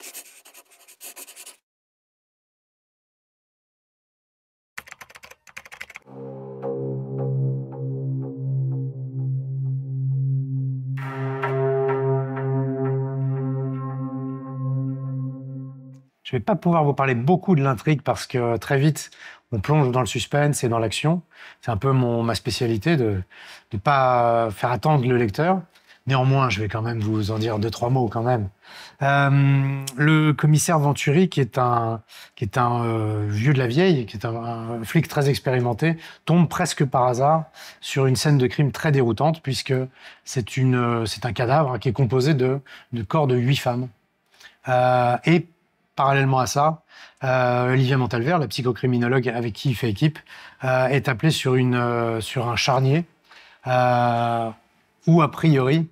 Je ne vais pas pouvoir vous parler beaucoup de l'intrigue parce que euh, très vite, on plonge dans le suspense et dans l'action. C'est un peu ma spécialité de ne pas faire attendre le lecteur. Néanmoins, je vais quand même vous en dire deux, trois mots quand même. Euh, le commissaire Venturi, qui est un, qui est un euh, vieux de la vieille, qui est un, flic très expérimenté, tombe presque par hasard sur une scène de crime très déroutante, puisque c'est euh, un cadavre hein, qui est composé de, de corps de huit femmes. et parallèlement à ça, euh, Olivia Montalvert, la psychocriminologue avec qui il fait équipe, est appelée sur, une, sur un charnier où a priori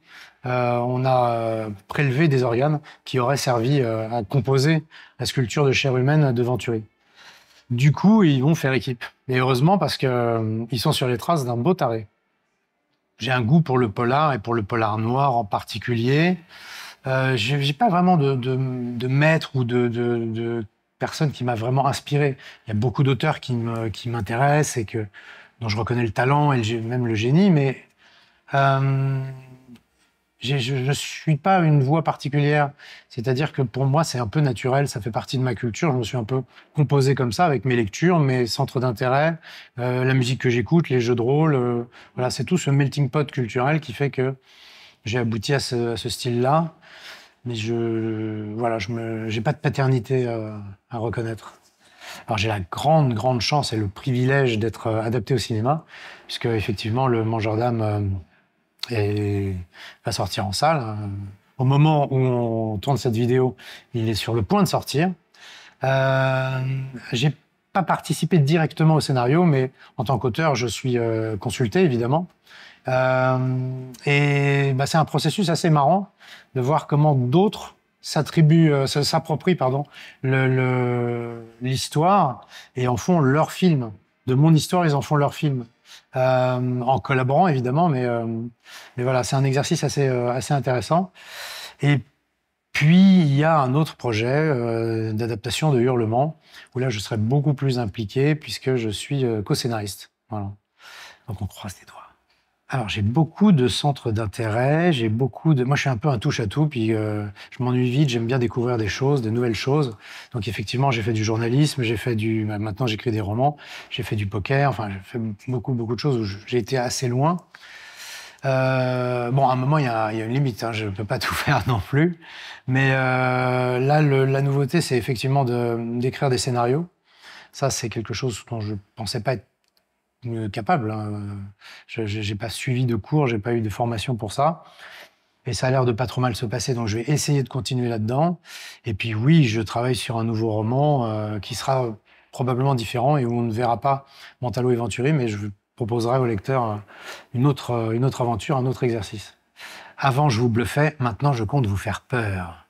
euh, on a euh, prélevé des organes qui auraient servi euh, à composer la sculpture de chair humaine de Venturi. Du coup, ils vont faire équipe. Et heureusement parce qu'ils euh, sont sur les traces d'un beau taré. J'ai un goût pour le polar et pour le polar noir en particulier. J'ai pas vraiment de, de, maître ou de, de personne qui m'a vraiment inspiré. Il y a beaucoup d'auteurs qui m'intéressent et que, dont je reconnais le talent et même le génie, mais euh, je ne suis pas une voix particulière. C'est-à-dire que pour moi, c'est un peu naturel, ça fait partie de ma culture. Je me suis un peu composé comme ça avec mes lectures, mes centres d'intérêt, euh, la musique que j'écoute, les jeux de rôle. Euh, voilà, c'est tout ce melting pot culturel qui fait que j'ai abouti à ce, style-là. Mais je voilà, je n'ai pas de paternité à reconnaître. Alors j'ai la grande, grande chance et le privilège d'être adapté au cinéma, puisque effectivement, le mangeur d'âme et va sortir en salle. Au moment où on tourne cette vidéo, il est sur le point de sortir. Euh, j'ai pas participé directement au scénario, mais en tant qu'auteur, je suis euh, consulté évidemment. Euh, et bah, c'est un processus assez marrant de voir comment d'autres s'attribuent, euh, s'approprient pardon, l'histoire et en font leur film. De mon histoire, ils en font leur film. Euh, en collaborant évidemment, mais, euh, mais voilà, c'est un exercice assez, euh, assez intéressant. Et puis, il y a un autre projet d'adaptation de Hurlement, où là, je serai beaucoup plus impliqué, puisque je suis co-scénariste. Voilà. Donc, on croise les doigts. Alors j'ai beaucoup de centres d'intérêt, j'ai beaucoup de. Moi je suis un peu un touche à tout, puis euh, je m'ennuie vite. J'aime bien découvrir des choses, des nouvelles choses. Donc effectivement j'ai fait du journalisme, j'ai fait du. Bah, maintenant j'écris des romans, j'ai fait du poker. Enfin j'ai fait beaucoup beaucoup de choses où j'ai été assez loin. Euh, bon, à un moment, il y, y a, une limite, hein, je ne peux pas tout faire non plus. Mais euh, là, le, la nouveauté, c'est effectivement d'écrire des scénarios. Ça, c'est quelque chose dont je ne pensais pas être euh, capable. Hein. Je n'ai pas suivi de cours, j'ai pas eu de formation pour ça. Et ça a l'air de pas trop mal se passer, donc je vais essayer de continuer là-dedans. Et puis oui, je travaille sur un nouveau roman euh, qui sera euh, probablement différent et où on ne verra pas Mentalo et Venturi, mais je proposerai au lecteur une autre, une autre aventure, un autre exercice. Avant, je vous bluffais, maintenant, je compte vous faire peur.